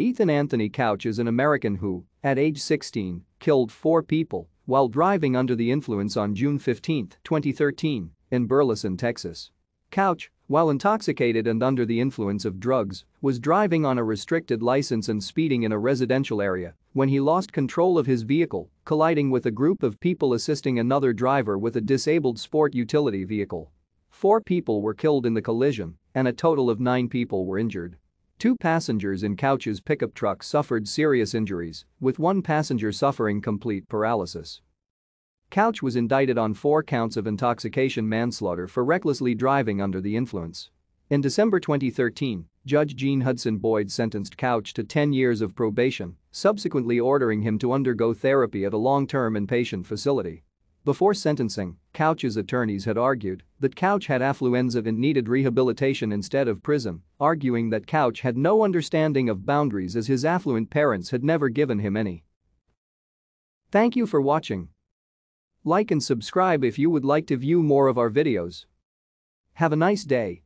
Ethan Anthony Couch is an American who, at age 16, killed four people while driving under the influence on June 15, 2013, in Burleson, Texas. Couch, while intoxicated and under the influence of drugs, was driving on a restricted license and speeding in a residential area when he lost control of his vehicle, colliding with a group of people assisting another driver with a disabled sport utility vehicle. Four people were killed in the collision, and a total of nine people were injured. Two passengers in Couch's pickup truck suffered serious injuries, with one passenger suffering complete paralysis. Couch was indicted on four counts of intoxication manslaughter for recklessly driving under the influence. In December 2013, Judge Jean Hudson Boyd sentenced Couch to 10 years of probation, subsequently ordering him to undergo therapy at a long-term inpatient facility. Before sentencing, Couch's attorneys had argued that Couch had affluenza and needed rehabilitation instead of prison, arguing that Couch had no understanding of boundaries as his affluent parents had never given him any. Thank you for watching. Like and subscribe if you would like to view more of our videos. Have a nice day.